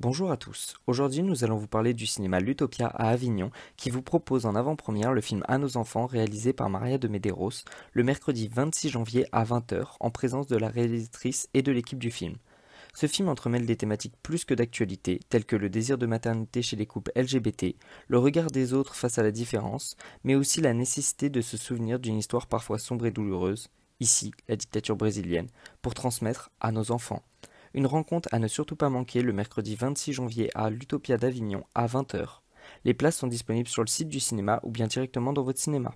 Bonjour à tous, aujourd'hui nous allons vous parler du cinéma L'Utopia à Avignon qui vous propose en avant-première le film À nos enfants réalisé par Maria de Medeiros le mercredi 26 janvier à 20h en présence de la réalisatrice et de l'équipe du film. Ce film entremêle des thématiques plus que d'actualité, telles que le désir de maternité chez les couples LGBT, le regard des autres face à la différence, mais aussi la nécessité de se souvenir d'une histoire parfois sombre et douloureuse, ici la dictature brésilienne, pour transmettre à nos enfants. Une rencontre à ne surtout pas manquer le mercredi 26 janvier à l'Utopia d'Avignon à 20h. Les places sont disponibles sur le site du cinéma ou bien directement dans votre cinéma.